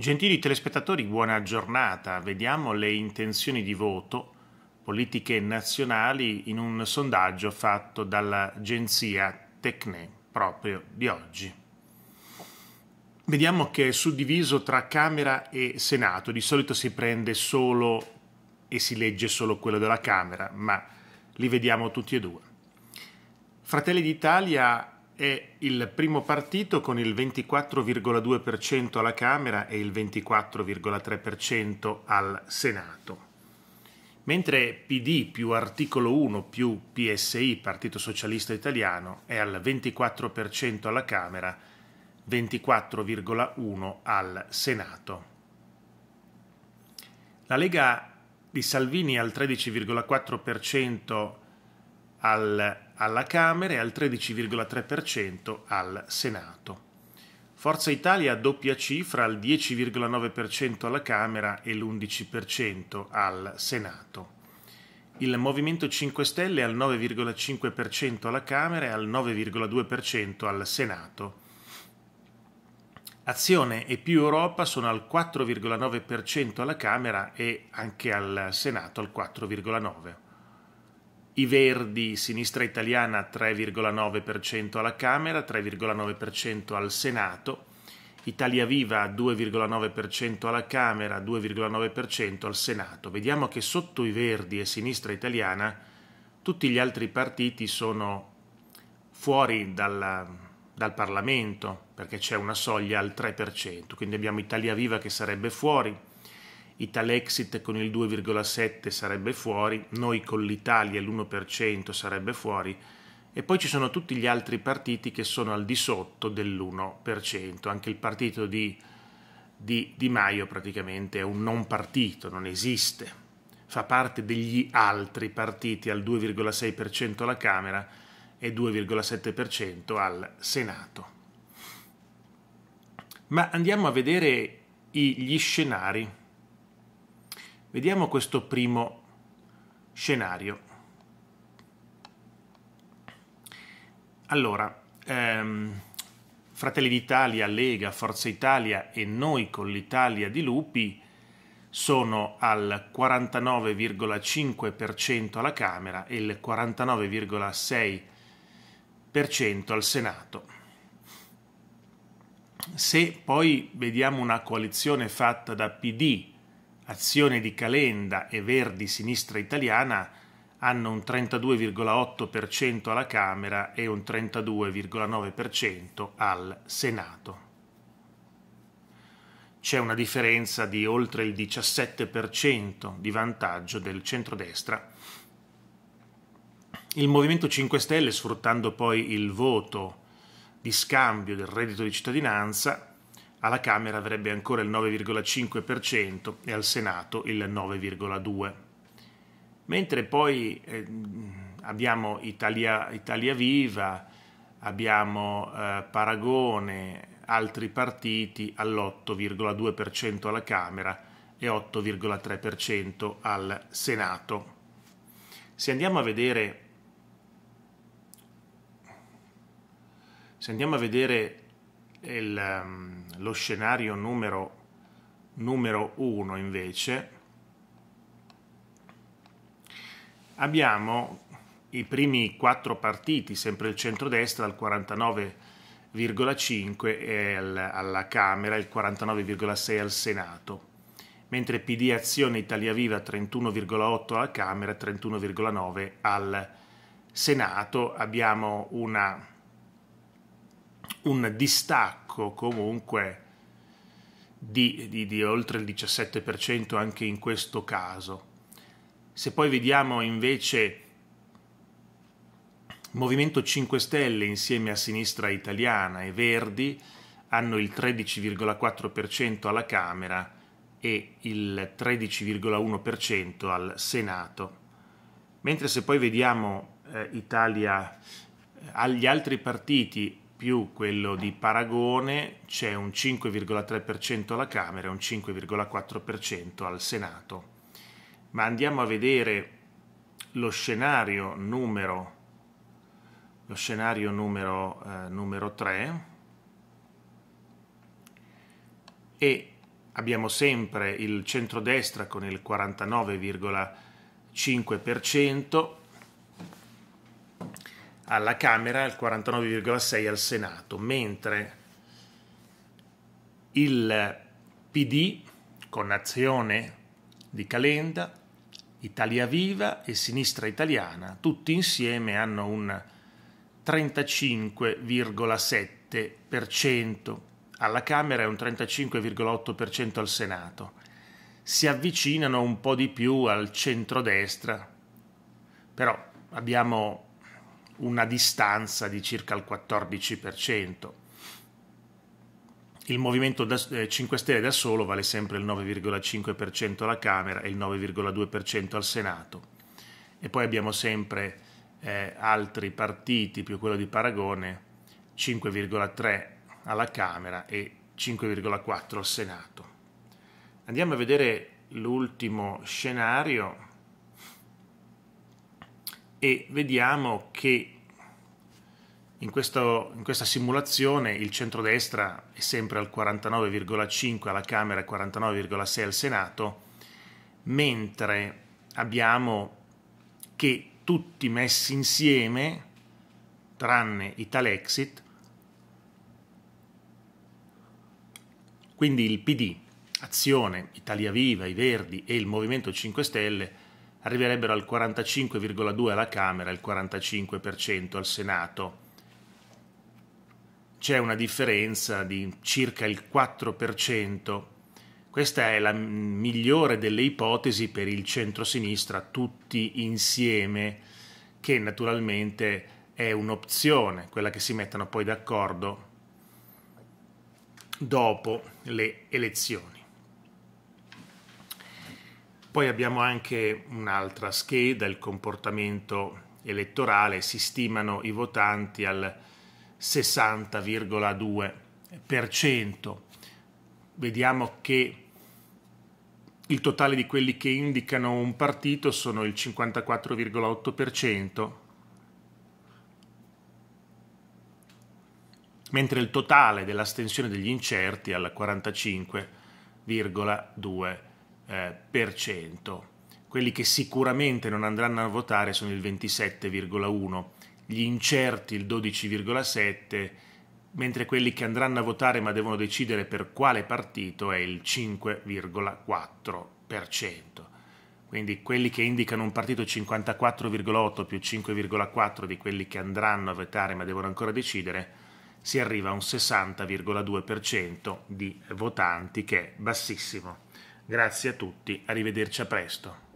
Gentili telespettatori, buona giornata. Vediamo le intenzioni di voto politiche nazionali in un sondaggio fatto dall'agenzia Tecne proprio di oggi. Vediamo che è suddiviso tra Camera e Senato. Di solito si prende solo e si legge solo quello della Camera, ma li vediamo tutti e due. Fratelli d'Italia è il primo partito con il 24,2% alla Camera e il 24,3% al Senato. Mentre PD più articolo 1 più PSI, Partito Socialista Italiano, è al 24% alla Camera, 24,1% al Senato. La Lega di Salvini al 13,4% al alla Camera e al 13,3% al Senato. Forza Italia a doppia cifra al 10,9% alla Camera e l'11% al Senato. Il Movimento 5 Stelle al 9,5% alla Camera e al 9,2% al Senato. Azione e più Europa sono al 4,9% alla Camera e anche al Senato al 4,9% i Verdi, sinistra italiana 3,9% alla Camera, 3,9% al Senato, Italia Viva 2,9% alla Camera, 2,9% al Senato. Vediamo che sotto i Verdi e sinistra italiana tutti gli altri partiti sono fuori dalla, dal Parlamento perché c'è una soglia al 3%, quindi abbiamo Italia Viva che sarebbe fuori, Italexit con il 2,7 sarebbe fuori, noi con l'Italia l'1% sarebbe fuori e poi ci sono tutti gli altri partiti che sono al di sotto dell'1%, anche il partito di, di, di Maio praticamente è un non partito, non esiste, fa parte degli altri partiti al 2,6% alla Camera e 2,7% al Senato. Ma andiamo a vedere gli scenari Vediamo questo primo scenario. Allora, ehm, Fratelli d'Italia, Lega, Forza Italia e noi con l'Italia di Lupi sono al 49,5% alla Camera e il 49,6% al Senato. Se poi vediamo una coalizione fatta da PD, Azione di Calenda e Verdi Sinistra Italiana hanno un 32,8% alla Camera e un 32,9% al Senato. C'è una differenza di oltre il 17% di vantaggio del centrodestra. Il Movimento 5 Stelle, sfruttando poi il voto di scambio del reddito di cittadinanza, alla Camera avrebbe ancora il 9,5% e al Senato il 9,2%. Mentre poi eh, abbiamo Italia, Italia, Viva, abbiamo eh, Paragone, altri partiti all'8,2% alla Camera e 8,3% al Senato. Se andiamo a vedere se andiamo a vedere il, ehm, lo scenario numero, numero uno invece abbiamo i primi quattro partiti, sempre il centrodestra al 49,5 alla Camera, il 49,6 al Senato, mentre PD Azione Italia Viva 31,8 alla Camera, 31,9 al Senato. Abbiamo una un distacco comunque di, di, di, oltre il 17% anche in questo caso. Se poi vediamo invece Movimento 5 Stelle insieme a Sinistra Italiana e Verdi hanno il 13,4% alla Camera e il 13,1% al Senato. Mentre se poi vediamo eh, Italia eh, agli altri partiti più quello di paragone c'è un 5,3% alla Camera e un 5,4% al Senato. Ma andiamo a vedere lo scenario numero, lo scenario numero, eh, numero 3 e abbiamo sempre il centrodestra con il 49,5%, alla Camera e il 49,6 al Senato, mentre il PD con azione di Calenda, Italia Viva e Sinistra Italiana, tutti insieme hanno un 35,7% alla Camera e un 35,8% al Senato. Si avvicinano un po' di più al centrodestra, però abbiamo una distanza di circa il 14%. Il Movimento 5 eh, Stelle da solo vale sempre il 9,5% alla Camera e il 9,2% al Senato. E poi abbiamo sempre eh, altri partiti, più quello di Paragone, 5,3% alla Camera e 5,4% al Senato. Andiamo a vedere l'ultimo scenario e vediamo che in, questo, in questa simulazione il centrodestra è sempre al 49,5 alla Camera e 49,6 al Senato, mentre abbiamo che tutti messi insieme, tranne Italexit, quindi il PD, Azione, Italia Viva, i Verdi e il Movimento 5 Stelle, arriverebbero al 45,2% alla Camera e al 45% al Senato. C'è una differenza di circa il 4%. Questa è la migliore delle ipotesi per il centrosinistra tutti insieme, che naturalmente è un'opzione, quella che si mettano poi d'accordo dopo le elezioni. Poi abbiamo anche un'altra scheda, il comportamento elettorale, si stimano i votanti al 60,2%. Vediamo che il totale di quelli che indicano un partito sono il 54,8%, mentre il totale dell'astensione degli incerti è al 45,2%. Eh, per cento. Quelli che sicuramente non andranno a votare sono il 27,1, gli incerti il 12,7, mentre quelli che andranno a votare ma devono decidere per quale partito è il 5,4%. Quindi quelli che indicano un partito 54,8 più 5,4 di quelli che andranno a votare ma devono ancora decidere, si arriva a un 60,2% di votanti che è bassissimo. Grazie a tutti, arrivederci a presto.